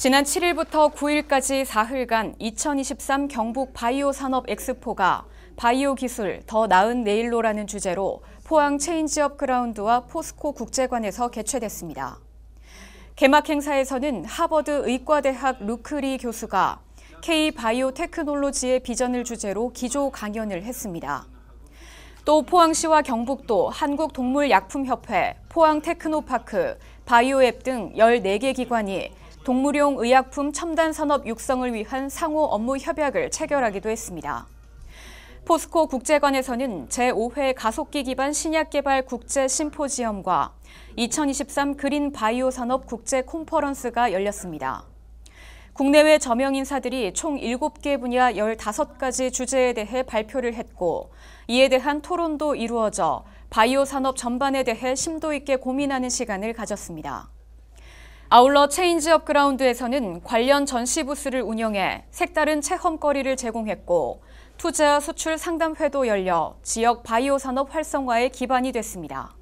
지난 7일부터 9일까지 사흘간 2023 경북 바이오 산업 엑스포가 바이오 기술 더 나은 내일로라는 주제로 포항 체인지업 그라운드와 포스코 국제관에서 개최됐습니다. 개막 행사에서는 하버드 의과대학 루크리 교수가 K 바이오 테크놀로지의 비전을 주제로 기조 강연을 했습니다. 또 포항시와 경북도 한국동물약품협회, 포항테크노파크, 바이오앱 등 14개 기관이 동물용 의약품 첨단 산업 육성을 위한 상호 업무 협약을 체결하기도 했습니다. 포스코 국제관에서는 제5회 가속기 기반 신약개발 국제 심포지엄과 2023 그린 바이오 산업 국제 콘퍼런스가 열렸습니다. 국내외 저명 인사들이 총 7개 분야 15가지 주제에 대해 발표를 했고 이에 대한 토론도 이루어져 바이오 산업 전반에 대해 심도 있게 고민하는 시간을 가졌습니다. 아울러 체인지업 그라운드에서는 관련 전시 부스를 운영해 색다른 체험거리를 제공했고 투자 수출 상담회도 열려 지역 바이오 산업 활성화에 기반이 됐습니다.